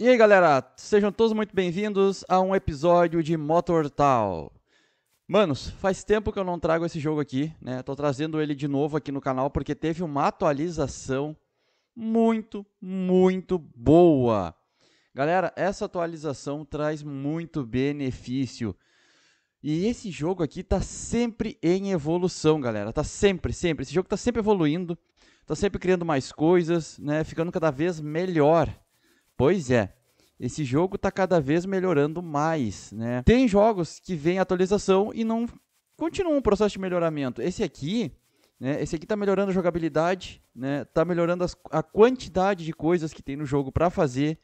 E aí galera, sejam todos muito bem-vindos a um episódio de Motortal. Manos, faz tempo que eu não trago esse jogo aqui, né? Tô trazendo ele de novo aqui no canal porque teve uma atualização muito, muito boa. Galera, essa atualização traz muito benefício. E esse jogo aqui tá sempre em evolução, galera. Tá sempre, sempre. Esse jogo tá sempre evoluindo, tá sempre criando mais coisas, né? Ficando cada vez melhor. Pois é. Esse jogo está cada vez melhorando mais, né? Tem jogos que vêm atualização e não continuam o processo de melhoramento. Esse aqui, né? Esse aqui está melhorando a jogabilidade, né? Tá melhorando as, a quantidade de coisas que tem no jogo para fazer.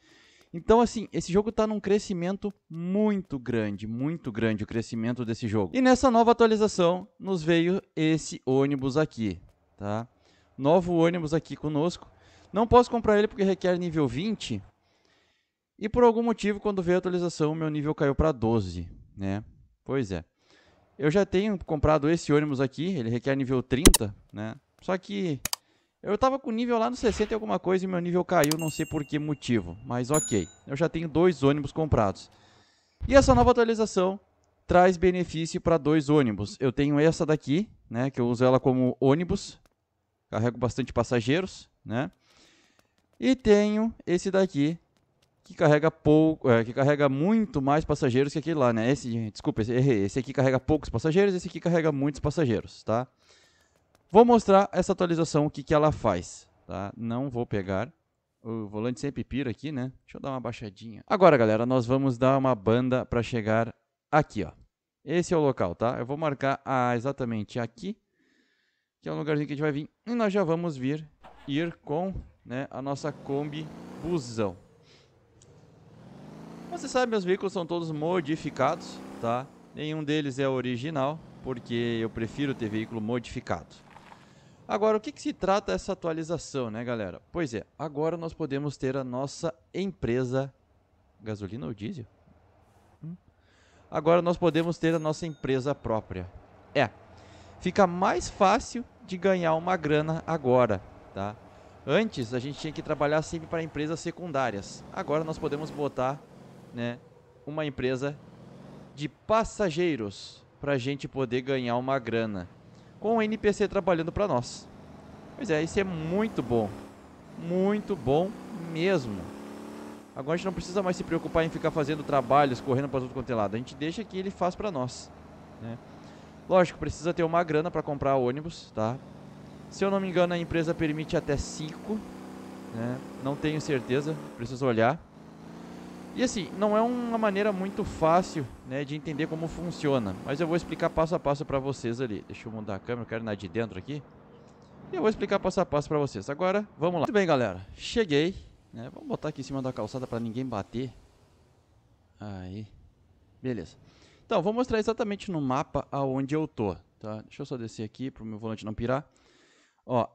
Então, assim, esse jogo está num crescimento muito grande, muito grande o crescimento desse jogo. E nessa nova atualização, nos veio esse ônibus aqui, tá? Novo ônibus aqui conosco. Não posso comprar ele porque requer nível 20, e por algum motivo, quando veio a atualização, meu nível caiu para 12, né? Pois é. Eu já tenho comprado esse ônibus aqui, ele requer nível 30, né? Só que eu tava com nível lá no 60 e alguma coisa e meu nível caiu, não sei por que motivo, mas ok. Eu já tenho dois ônibus comprados. E essa nova atualização traz benefício para dois ônibus. Eu tenho essa daqui, né, que eu uso ela como ônibus, carrego bastante passageiros, né? E tenho esse daqui, que carrega pouco, é, que carrega muito mais passageiros que aquele lá, né? Esse, desculpa, esse, errei. Esse aqui carrega poucos passageiros, esse aqui carrega muitos passageiros, tá? Vou mostrar essa atualização, o que, que ela faz, tá? Não vou pegar. O volante sempre pira aqui, né? Deixa eu dar uma baixadinha. Agora, galera, nós vamos dar uma banda para chegar aqui, ó. Esse é o local, tá? Eu vou marcar a, ah, exatamente aqui, que é o lugarzinho que a gente vai vir. E nós já vamos vir, ir com né, a nossa Kombi Busão. Como você sabe, meus veículos são todos modificados, tá? Nenhum deles é original, porque eu prefiro ter veículo modificado. Agora, o que, que, se trata essa atualização, né, galera? Pois é, agora nós podemos ter a nossa empresa gasolina ou diesel? Hum? Agora nós podemos ter a nossa empresa própria. É, fica mais fácil de ganhar uma grana agora, tá? Antes a gente tinha que trabalhar sempre para empresas secundárias. Agora nós podemos botar né, uma empresa de passageiros para a gente poder ganhar uma grana com o NPC trabalhando para nós. Pois é, isso é muito bom, muito bom mesmo. Agora a gente não precisa mais se preocupar em ficar fazendo trabalhos, correndo para tudo quanto é lado. A gente deixa que ele faz para nós. Né? Lógico, precisa ter uma grana para comprar ônibus, tá? Se eu não me engano, a empresa permite até 5, né? Não tenho certeza, preciso olhar. E assim, não é uma maneira muito fácil né, de entender como funciona, mas eu vou explicar passo a passo para vocês ali. Deixa eu mudar a câmera, eu quero na de dentro aqui. E eu vou explicar passo a passo para vocês. Agora, vamos lá. Muito bem, galera. Cheguei. Né, vamos botar aqui em cima da calçada para ninguém bater. Aí. Beleza. Então, vou mostrar exatamente no mapa aonde eu tô. Tá? Deixa eu só descer aqui para o meu volante não pirar. Ó,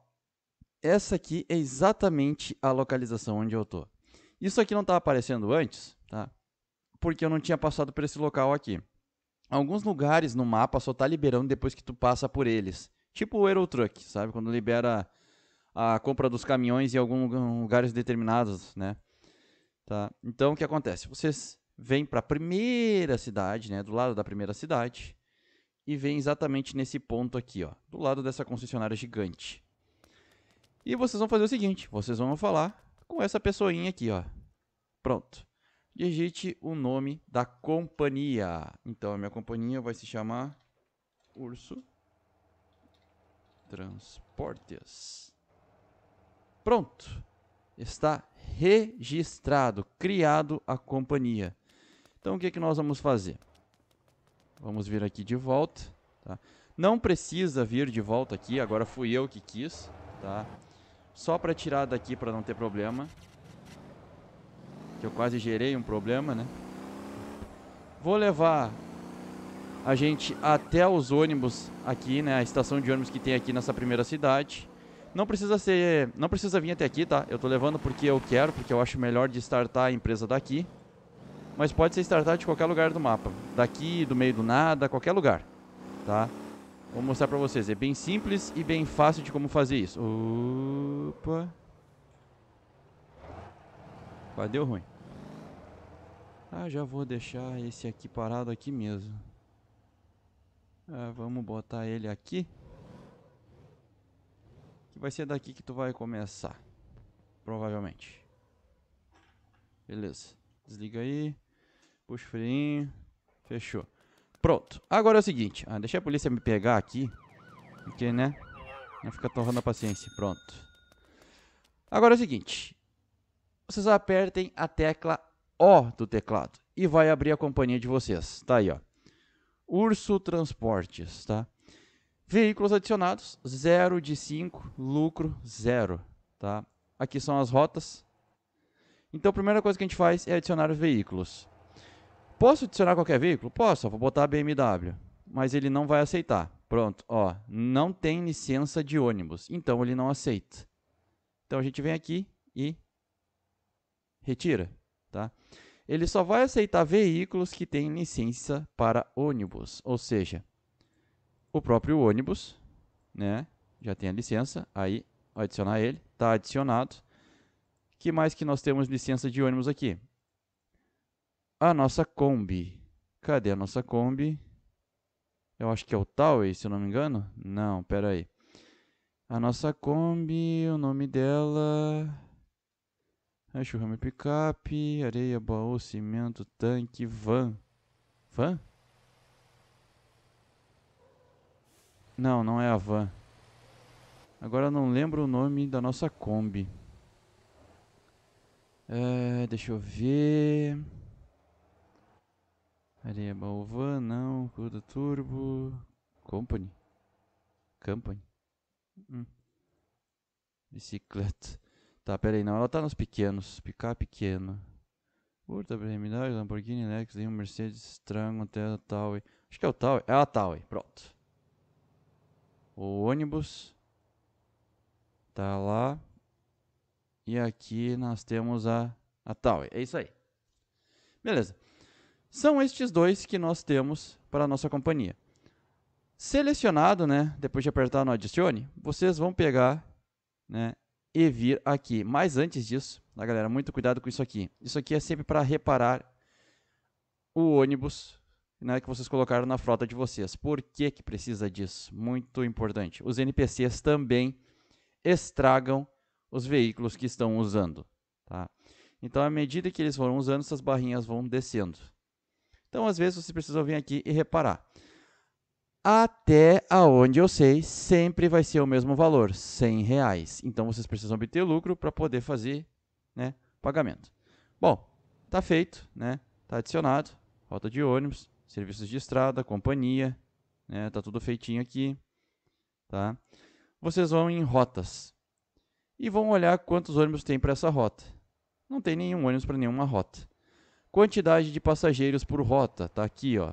essa aqui é exatamente a localização onde eu tô. Isso aqui não estava tá aparecendo antes, tá? Porque eu não tinha passado por esse local aqui. Alguns lugares no mapa só tá liberando depois que tu passa por eles. Tipo o Aerotruck, sabe? Quando libera a compra dos caminhões em alguns lugares determinados, né? Tá? Então, o que acontece? Vocês vêm para a primeira cidade, né? Do lado da primeira cidade. E vêm exatamente nesse ponto aqui, ó. Do lado dessa concessionária gigante. E vocês vão fazer o seguinte. Vocês vão falar com essa pessoinha aqui, ó. Pronto. Digite o nome da companhia. Então, a minha companhia vai se chamar Urso Transportes. Pronto. Está registrado, criado a companhia. Então, o que, é que nós vamos fazer? Vamos vir aqui de volta, tá? Não precisa vir de volta aqui, agora fui eu que quis, Tá? Só para tirar daqui para não ter problema. Que eu quase gerei um problema, né? Vou levar a gente até os ônibus aqui, né? A estação de ônibus que tem aqui nessa primeira cidade. Não precisa ser, não precisa vir até aqui, tá? Eu tô levando porque eu quero, porque eu acho melhor de startar a empresa daqui. Mas pode ser startar de qualquer lugar do mapa, daqui, do meio do nada, qualquer lugar, tá? Vou mostrar pra vocês. É bem simples e bem fácil de como fazer isso. Opa. Quase deu ruim. Ah, já vou deixar esse aqui parado aqui mesmo. Ah, vamos botar ele aqui. Que vai ser daqui que tu vai começar. Provavelmente. Beleza. Desliga aí. Puxa o freinho. Fechou. Pronto. Agora é o seguinte. Ah, deixa a polícia me pegar aqui. Porque, né? Não fica torrando a paciência. Pronto. Agora é o seguinte. Vocês apertem a tecla O do teclado. E vai abrir a companhia de vocês. Tá aí, ó. Urso Transportes, tá? Veículos adicionados, 0 de 5, lucro 0, tá? Aqui são as rotas. Então, a primeira coisa que a gente faz é adicionar os veículos. Posso adicionar qualquer veículo? Posso, vou botar a BMW. Mas ele não vai aceitar. Pronto, ó, não tem licença de ônibus, então ele não aceita. Então a gente vem aqui e retira, tá? Ele só vai aceitar veículos que têm licença para ônibus, ou seja, o próprio ônibus, né? Já tem a licença, aí adicionar ele, Está adicionado. Que mais que nós temos licença de ônibus aqui? a nossa Kombi. Cadê a nossa Kombi? Eu acho que é o Taway, se eu não me engano. Não, pera aí. A nossa Kombi, o nome dela... É churrame picape, areia, baú, cimento, tanque, van. Van? Não, não é a van. Agora não lembro o nome da nossa Kombi. É, deixa eu ver. Areia Balvan, não. Cuda Turbo. Company. Company. Hum. Bicicleta. Tá, pera aí. Não, ela tá nos pequenos. Picar pequeno. Urta, BMW, Lamborghini, Lexus, um Mercedes, até a Taui. Acho que é o Taui. É a Taui. Pronto. O ônibus. Tá lá. E aqui nós temos a, a Taui. É isso aí. Beleza. São estes dois que nós temos para a nossa companhia. Selecionado, né, depois de apertar no adicione, vocês vão pegar né, e vir aqui. Mas antes disso, tá, galera, muito cuidado com isso aqui. Isso aqui é sempre para reparar o ônibus né, que vocês colocaram na frota de vocês. Por que, que precisa disso? Muito importante. Os NPCs também estragam os veículos que estão usando. Tá? Então, à medida que eles foram usando, essas barrinhas vão descendo. Então, às vezes, vocês precisam vir aqui e reparar. Até aonde eu sei, sempre vai ser o mesmo valor, 100 reais. Então, vocês precisam obter lucro para poder fazer né, pagamento. Bom, está feito, né? Tá adicionado, rota de ônibus, serviços de estrada, companhia, né? Tá tudo feitinho aqui, tá? Vocês vão em rotas e vão olhar quantos ônibus tem para essa rota. Não tem nenhum ônibus para nenhuma rota. Quantidade de passageiros por rota, está aqui, ó.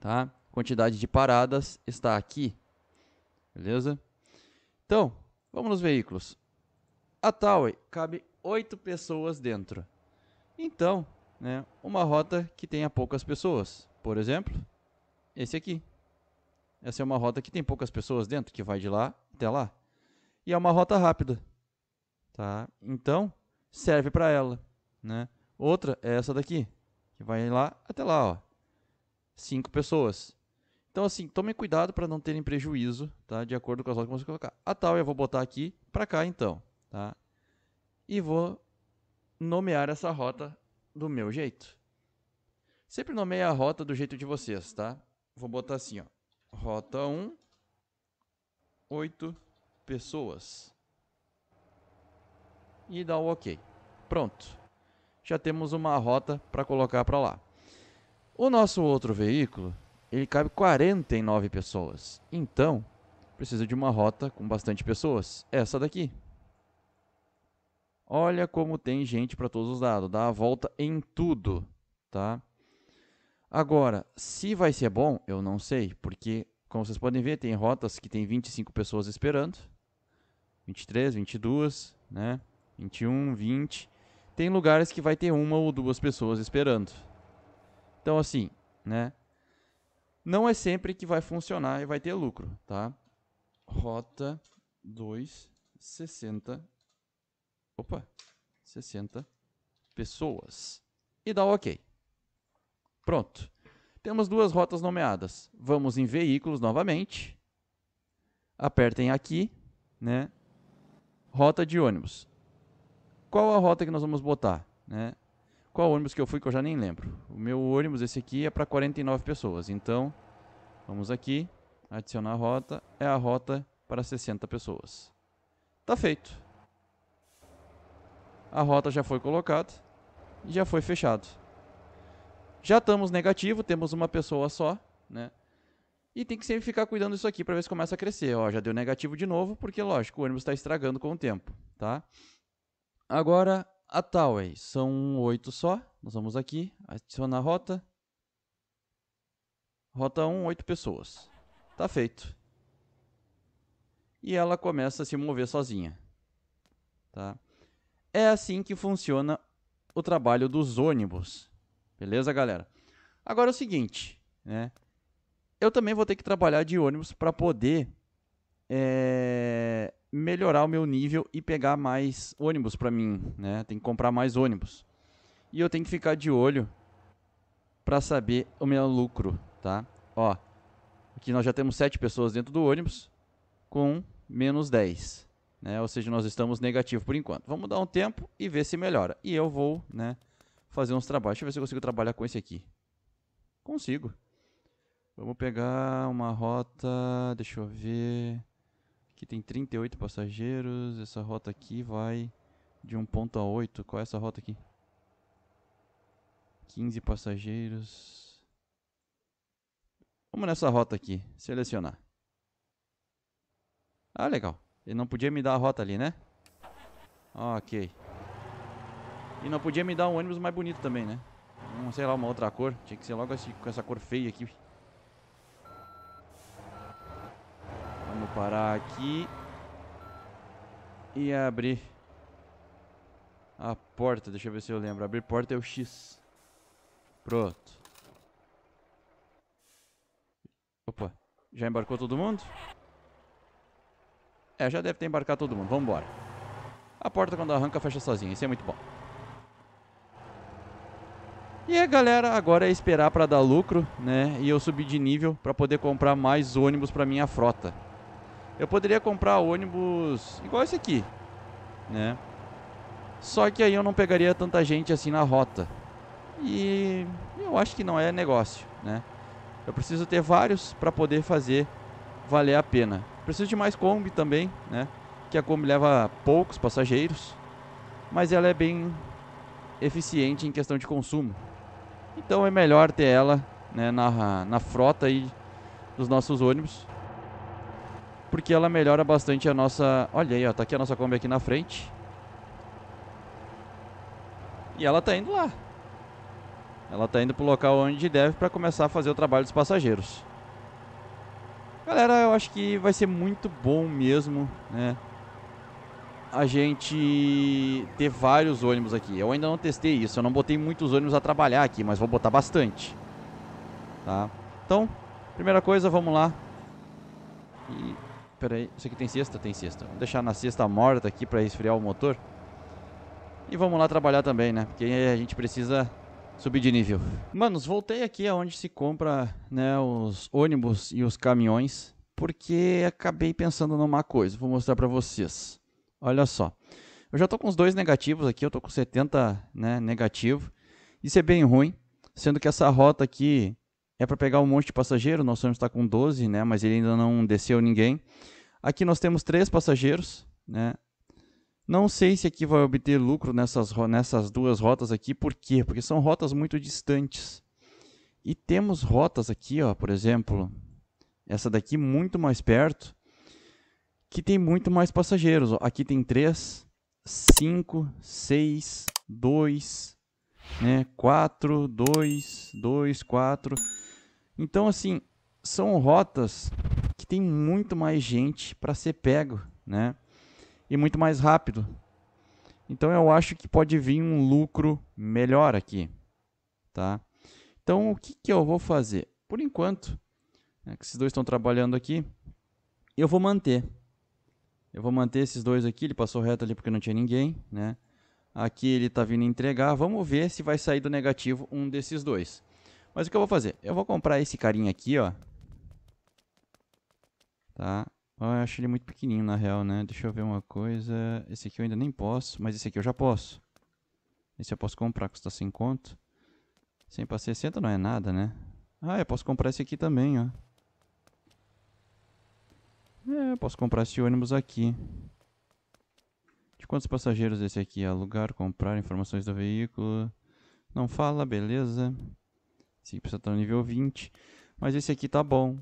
Tá? Quantidade de paradas está aqui. Beleza? Então, vamos nos veículos. A Taui cabe oito pessoas dentro. Então, né, uma rota que tenha poucas pessoas. Por exemplo, esse aqui. Essa é uma rota que tem poucas pessoas dentro, que vai de lá até lá. E é uma rota rápida. Tá? Então, serve para ela, né? Outra é essa daqui, que vai lá até lá, ó. Cinco pessoas. Então, assim, tomem cuidado para não terem prejuízo, tá? De acordo com as lojas que você colocar. A tal eu vou botar aqui para cá, então, tá? E vou nomear essa rota do meu jeito. Sempre nomeie a rota do jeito de vocês, tá? Vou botar assim, ó. Rota 1, 8 pessoas. E dá o OK. Pronto já temos uma rota para colocar para lá. O nosso outro veículo, ele cabe 49 pessoas. Então, precisa de uma rota com bastante pessoas. Essa daqui. Olha como tem gente para todos os lados. Dá a volta em tudo, tá? Agora, se vai ser bom, eu não sei. Porque, como vocês podem ver, tem rotas que tem 25 pessoas esperando. 23, 22, né? 21, 20. Tem lugares que vai ter uma ou duas pessoas esperando. Então, assim, né? Não é sempre que vai funcionar e vai ter lucro, tá? Rota 2, 60. Opa! 60 pessoas. E dá o OK. Pronto. Temos duas rotas nomeadas. Vamos em veículos novamente. Apertem aqui, né? Rota de ônibus qual a rota que nós vamos botar, né? Qual ônibus que eu fui que eu já nem lembro. O meu ônibus, esse aqui, é para 49 pessoas. Então, vamos aqui, adicionar a rota. É a rota para 60 pessoas. Tá feito. A rota já foi colocada e já foi fechado. Já estamos negativo, temos uma pessoa só, né? E tem que sempre ficar cuidando disso aqui para ver se começa a crescer. Ó, já deu negativo de novo, porque lógico, o ônibus está estragando com o tempo, tá? Agora, a Taway. São oito só. Nós vamos aqui, adicionar a rota. Rota 1, oito pessoas. Tá feito. E ela começa a se mover sozinha. Tá? É assim que funciona o trabalho dos ônibus. Beleza, galera? Agora é o seguinte, né? Eu também vou ter que trabalhar de ônibus para poder é, melhorar o meu nível e pegar mais ônibus para mim, né? Tem que comprar mais ônibus. E eu tenho que ficar de olho para saber o meu lucro, tá? Ó, aqui nós já temos 7 pessoas dentro do ônibus com menos 10, né? Ou seja, nós estamos negativo por enquanto. Vamos dar um tempo e ver se melhora. E eu vou, né, fazer uns trabalhos. Deixa eu ver se eu consigo trabalhar com esse aqui. Consigo. Vamos pegar uma rota, deixa eu ver que tem 38 passageiros. Essa rota aqui vai de 1 ponto a 8. Qual é essa rota aqui? 15 passageiros. Vamos nessa rota aqui. Selecionar. Ah, legal. Ele não podia me dar a rota ali, né? Ok. E não podia me dar um ônibus mais bonito também, né? Um, sei lá, uma outra cor. Tinha que ser logo esse, com essa cor feia aqui. parar aqui. E abrir a porta. Deixa eu ver se eu lembro. Abrir porta é o X. Pronto. Opa. Já embarcou todo mundo? É, já deve ter embarcado todo mundo. Vambora. A porta quando arranca fecha sozinha. Isso é muito bom. E a galera, agora é esperar para dar lucro, né? E eu subir de nível para poder comprar mais ônibus para minha frota. Eu poderia comprar ônibus igual esse aqui, né? Só que aí eu não pegaria tanta gente assim na rota. E eu acho que não é negócio, né? Eu preciso ter vários para poder fazer valer a pena. Preciso de mais Kombi também, né? Que a Kombi leva poucos passageiros, mas ela é bem eficiente em questão de consumo. Então é melhor ter ela né, na, na frota aí dos nossos ônibus porque ela melhora bastante a nossa... Olha aí, ó, tá aqui a nossa Kombi aqui na frente. E ela tá indo lá. Ela tá indo pro local onde deve para começar a fazer o trabalho dos passageiros. Galera, eu acho que vai ser muito bom mesmo, né? A gente ter vários ônibus aqui. Eu ainda não testei isso, eu não botei muitos ônibus a trabalhar aqui, mas vou botar bastante. Tá? Então, primeira coisa, vamos lá. E Pera aí, isso aqui tem cesta? Tem cesta. Vou deixar na cesta morta aqui para esfriar o motor. E vamos lá trabalhar também, né? Porque a gente precisa subir de nível. Manos, voltei aqui aonde se compra né, os ônibus e os caminhões. Porque acabei pensando numa coisa. Vou mostrar para vocês. Olha só. Eu já tô com os dois negativos aqui. Eu tô com 70 né, negativo. Isso é bem ruim. Sendo que essa rota aqui é para pegar um monte de passageiro. Nosso ônibus está com 12, né? Mas ele ainda não desceu ninguém. Aqui nós temos três passageiros, né? Não sei se aqui vai obter lucro nessas, nessas duas rotas aqui, por quê? Porque são rotas muito distantes. E temos rotas aqui, ó, por exemplo, essa daqui muito mais perto, que tem muito mais passageiros. Ó. Aqui tem 3, 5, 6, 2, 4, 2, 2, 4. Então, assim, são rotas que tem muito mais gente para ser pego, né? E muito mais rápido. Então, eu acho que pode vir um lucro melhor aqui, tá? Então, o que, que eu vou fazer? Por enquanto, né, que esses dois estão trabalhando aqui, eu vou manter. Eu vou manter esses dois aqui. Ele passou reto ali porque não tinha ninguém, né? Aqui ele está vindo entregar. Vamos ver se vai sair do negativo um desses dois. Mas o que eu vou fazer? Eu vou comprar esse carinha aqui, ó. Tá? Eu acho ele muito pequenininho, na real, né? Deixa eu ver uma coisa. Esse aqui eu ainda nem posso, mas esse aqui eu já posso. Esse eu posso comprar, custa 100 conto. 100 para 60 não é nada, né? Ah, eu posso comprar esse aqui também, ó. É, eu posso comprar esse ônibus aqui. De quantos passageiros é esse aqui? Alugar, comprar, informações do veículo. Não fala, beleza aqui precisa estar no nível 20. Mas esse aqui tá bom.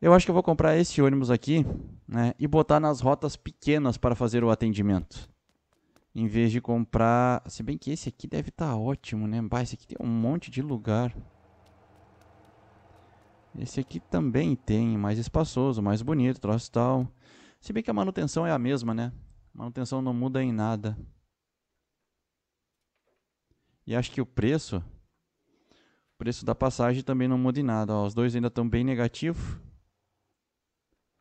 Eu acho que eu vou comprar esse ônibus aqui né, e botar nas rotas pequenas para fazer o atendimento. Em vez de comprar... Se bem que esse aqui deve estar tá ótimo, né? Bah, esse aqui tem um monte de lugar. Esse aqui também tem, mais espaçoso, mais bonito, troço tal. Se bem que a manutenção é a mesma, né? A manutenção não muda em nada. E acho que o preço preço da passagem também não muda em nada. Ó, os dois ainda estão bem negativos.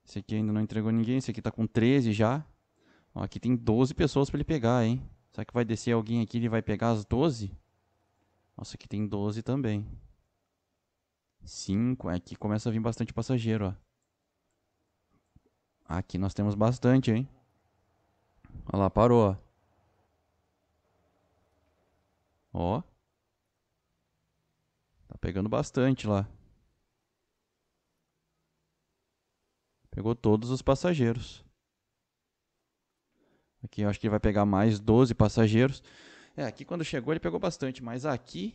Esse aqui ainda não entregou ninguém. Esse aqui está com 13 já. Ó, aqui tem 12 pessoas para ele pegar, hein? Será que vai descer alguém aqui e ele vai pegar as 12? Nossa, aqui tem 12 também. 5. Aqui é começa a vir bastante passageiro, ó. Aqui nós temos bastante, hein? Olha lá, parou, ó. Ó pegando bastante lá. Pegou todos os passageiros. Aqui eu acho que ele vai pegar mais 12 passageiros. É, aqui quando chegou ele pegou bastante, mas aqui.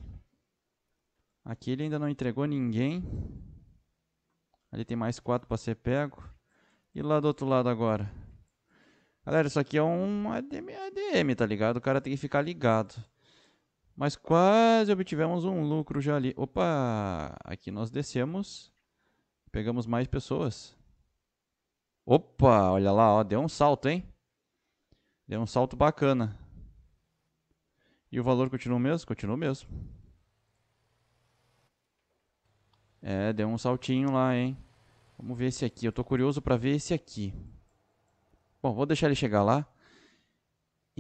Aqui ele ainda não entregou ninguém. Ali tem mais 4 para ser pego. E lá do outro lado agora? Galera, isso aqui é um ADM, ADM, tá ligado? O cara tem que ficar ligado mas quase obtivemos um lucro já ali. Opa, aqui nós descemos, pegamos mais pessoas. Opa, olha lá, ó, deu um salto, hein? Deu um salto bacana. E o valor continua o mesmo? Continua o mesmo. É, deu um saltinho lá, hein? Vamos ver esse aqui. Eu tô curioso para ver esse aqui. Bom, vou deixar ele chegar lá.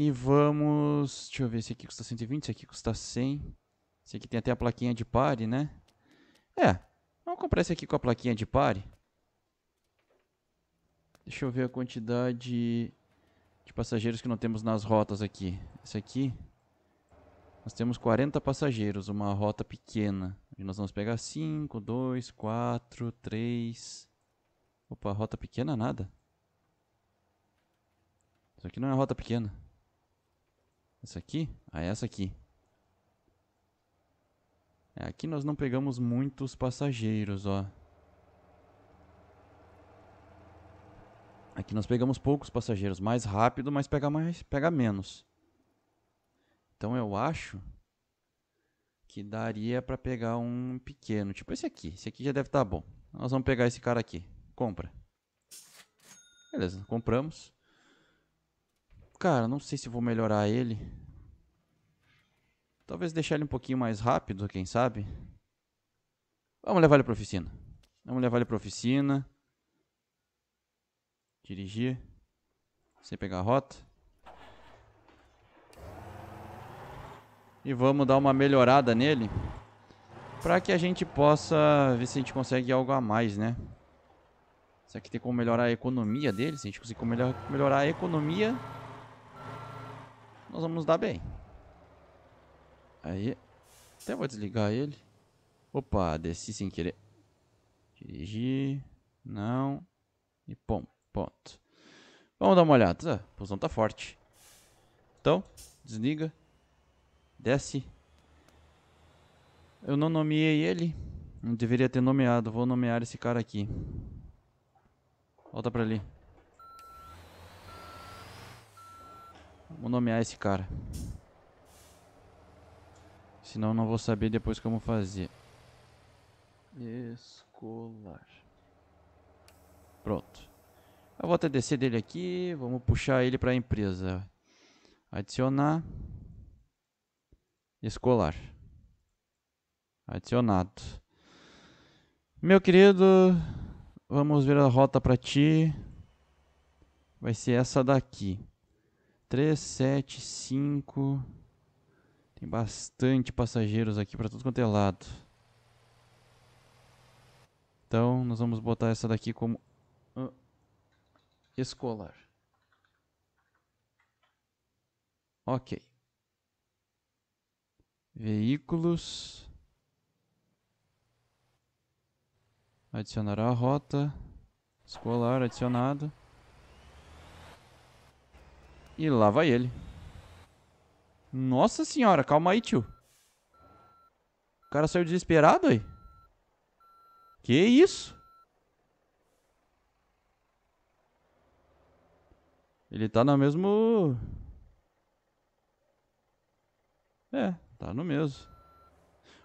E vamos... Deixa eu ver, esse aqui custa 120, esse aqui custa 100. Esse aqui tem até a plaquinha de pare, né? É, vamos comprar esse aqui com a plaquinha de pare. Deixa eu ver a quantidade de passageiros que não temos nas rotas aqui. Esse aqui, nós temos 40 passageiros, uma rota pequena. E nós vamos pegar 5, 2, 4, 3... Opa, rota pequena nada. Isso aqui não é rota pequena. Essa aqui? Ah, é essa aqui. É, aqui nós não pegamos muitos passageiros, ó. Aqui nós pegamos poucos passageiros. Mais rápido, mas pega, mais, pega menos. Então eu acho que daria para pegar um pequeno. Tipo esse aqui. Esse aqui já deve estar tá bom. Nós vamos pegar esse cara aqui. Compra. Beleza, compramos. Cara, não sei se vou melhorar ele. Talvez deixar ele um pouquinho mais rápido, quem sabe? Vamos levar ele pra oficina. Vamos levar ele pra oficina. Dirigir. Sem pegar a rota. E vamos dar uma melhorada nele. Pra que a gente possa ver se a gente consegue algo a mais, né? Será que tem como melhorar a economia dele? Se a gente conseguir melhorar a economia, nós vamos nos dar bem. Aí, até vou desligar ele. Opa, desci sem querer. Dirigir, não, e pom, ponto. Vamos dar uma olhada, ah, a posição tá forte. Então, desliga, desce. Eu não nomeei ele, não deveria ter nomeado, vou nomear esse cara aqui. Volta pra ali. Vamos nomear esse cara. Senão não vou saber depois como fazer. Escolar. Pronto. Eu vou até descer dele aqui. Vamos puxar ele para a empresa. Adicionar. Escolar. Adicionado. Meu querido, vamos ver a rota para ti. Vai ser essa daqui. 3, 7, 5. Tem bastante passageiros aqui para tudo quanto é lado. Então, nós vamos botar essa daqui como uh, escolar. Ok. Veículos. Adicionar a rota. Escolar adicionado. E lá vai ele. Nossa senhora, calma aí, tio. O cara saiu desesperado aí. Que isso? Ele tá no mesmo... É, tá no mesmo.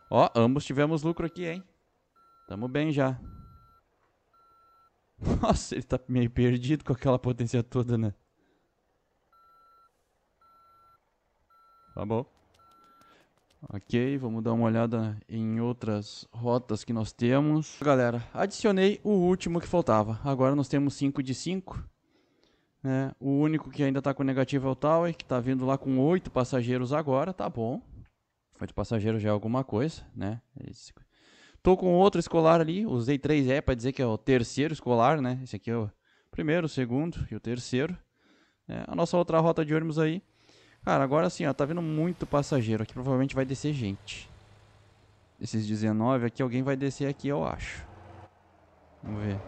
Ó, ambos tivemos lucro aqui, hein? Tamo bem já. Nossa, ele tá meio perdido com aquela potência toda, né? Tá bom. Ok, vamos dar uma olhada em outras rotas que nós temos. Galera, adicionei o último que faltava. Agora nós temos 5 de 5. Né? O único que ainda está com negativo é o Tower, que está vindo lá com 8 passageiros agora. Tá bom. 8 passageiros já é alguma coisa, né? estou com outro escolar ali. Usei 3 é para dizer que é o terceiro escolar, né? Esse aqui é o primeiro, o segundo e o terceiro. É, a nossa outra rota de ônibus aí Cara, agora sim, ó, tá vendo muito passageiro. Aqui provavelmente vai descer gente. Esses 19 aqui, alguém vai descer aqui, eu acho. Vamos ver.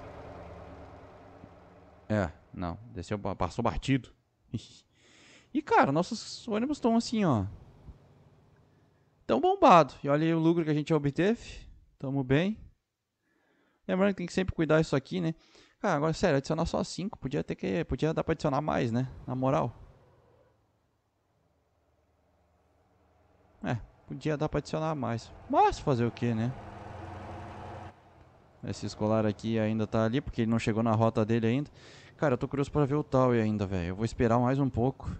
É, não. Desceu, passou batido. e, cara, nossos ônibus estão assim, ó. Tão bombado. E olha aí o lucro que a gente obteve. Tamo bem. Lembrando que tem que sempre cuidar isso aqui, né? Cara, agora sério, adicionar só 5. Podia ter que. Podia dar pra adicionar mais, né? Na moral. É, podia dar pra adicionar mais. Mas fazer o que, né? Esse escolar aqui ainda tá ali, porque ele não chegou na rota dele ainda. Cara, eu tô curioso pra ver o Taui ainda, velho. Eu vou esperar mais um pouco.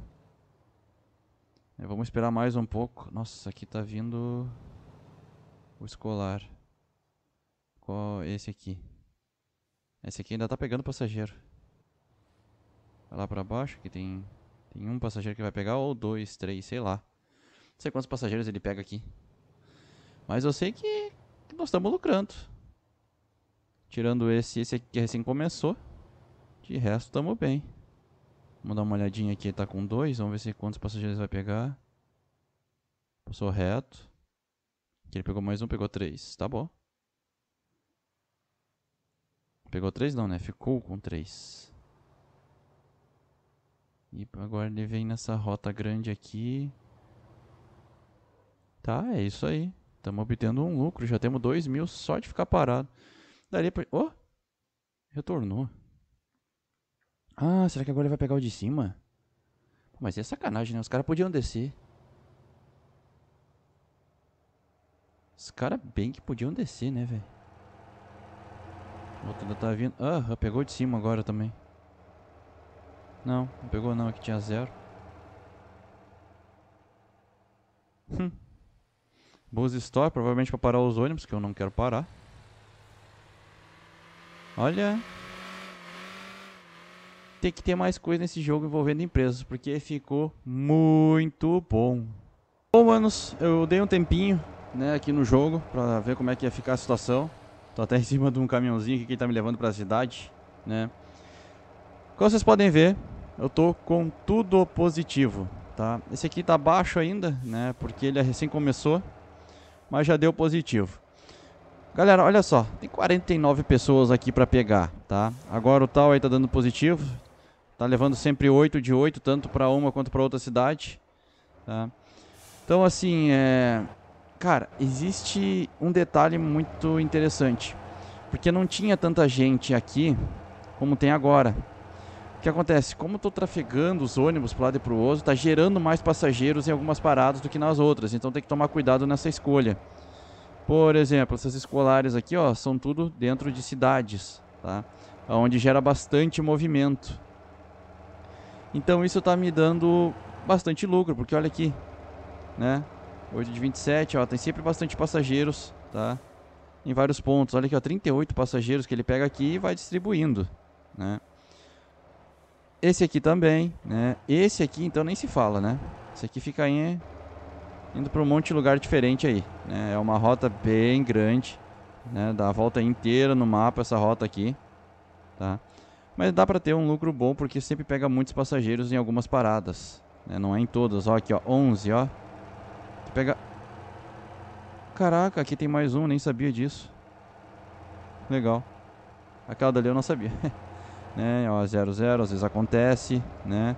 É, vamos esperar mais um pouco. Nossa, aqui tá vindo... O escolar. Qual... Esse aqui. Esse aqui ainda tá pegando passageiro. Vai lá pra baixo, que tem... Tem um passageiro que vai pegar, ou dois, três, sei lá. Não sei quantos passageiros ele pega aqui. Mas eu sei que, nós estamos lucrando. Tirando esse, esse aqui que recém começou. De resto, estamos bem. Vamos dar uma olhadinha aqui. Tá com dois. Vamos ver se quantos passageiros vai pegar. Passou reto. Aqui ele pegou mais um, pegou três. Tá bom. Pegou três não, né? Ficou com três. E agora ele vem nessa rota grande aqui. Tá, é isso aí. Estamos obtendo um lucro. Já temos 2 mil só de ficar parado. Daria pra... Oh! Retornou. Ah, será que agora ele vai pegar o de cima? mas é sacanagem, né? Os caras podiam descer. Os caras bem que podiam descer, né, velho? Outro ainda tá vindo. Ah, pegou de cima agora também. Não, não pegou não. Aqui é tinha zero. Hum. Bus Store, provavelmente para parar os ônibus, que eu não quero parar. Olha. Tem que ter mais coisa nesse jogo envolvendo empresas, porque ficou muito bom. Bom, manos, eu dei um tempinho né, aqui no jogo para ver como é que ia ficar a situação. Tô até em cima de um caminhãozinho aqui que tá me levando para a cidade, né? Como vocês podem ver, eu tô com tudo positivo, tá? Esse aqui tá baixo ainda, né? Porque ele é recém começou mas já deu positivo. Galera, olha só, tem 49 pessoas aqui para pegar, tá? Agora o tal aí tá dando positivo, tá levando sempre 8 de 8, tanto para uma quanto para outra cidade, tá? Então, assim, é... cara, existe um detalhe muito interessante, porque não tinha tanta gente aqui como tem agora, que acontece? Como estou trafegando os ônibus para lado e para o outro, está gerando mais passageiros em algumas paradas do que nas outras. Então tem que tomar cuidado nessa escolha. Por exemplo, essas escolares aqui, ó, são tudo dentro de cidades, tá? Onde gera bastante movimento. Então isso está me dando bastante lucro, porque olha aqui, né? 8 de 27, ó, tem sempre bastante passageiros, tá? Em vários pontos. Olha aqui, ó, 38 passageiros que ele pega aqui e vai distribuindo, né? Esse aqui também, né? Esse aqui, então, nem se fala, né? Esse aqui fica indo para um monte de lugar diferente aí, né? É uma rota bem grande, né? Dá a volta inteira no mapa essa rota aqui, tá? Mas dá para ter um lucro bom, porque sempre pega muitos passageiros em algumas paradas, né? Não é em todas, ó, aqui, ó, 11, ó. pega... Caraca, aqui tem mais um, nem sabia disso. Legal. Aquela dali eu não sabia. Né? Ó, 0, 0, às vezes acontece, né?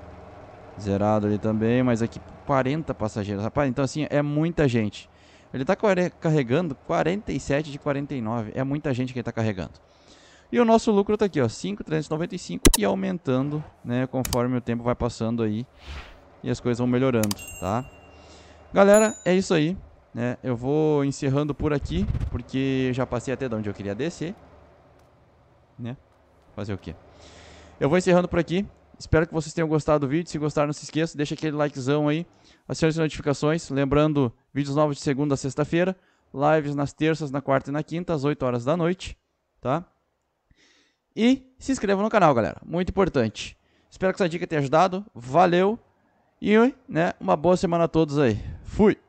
Zerado ali também, mas aqui 40 passageiros. Rapaz, então assim, é muita gente. Ele está carregando 47 de 49. É muita gente que ele está carregando. E o nosso lucro está aqui, ó, 5,395 e aumentando, né, conforme o tempo vai passando aí e as coisas vão melhorando, tá? Galera, é isso aí, né? Eu vou encerrando por aqui, porque já passei até de onde eu queria descer, né? Fazer o quê? Eu vou encerrando por aqui. Espero que vocês tenham gostado do vídeo. Se gostaram, não se esqueça, deixa aquele likezão aí, acione as notificações. Lembrando, vídeos novos de segunda a sexta-feira, lives nas terças, na quarta e na quinta, às 8 horas da noite, tá? E se inscreva no canal, galera. Muito importante. Espero que essa dica tenha ajudado. Valeu e né, uma boa semana a todos aí. Fui!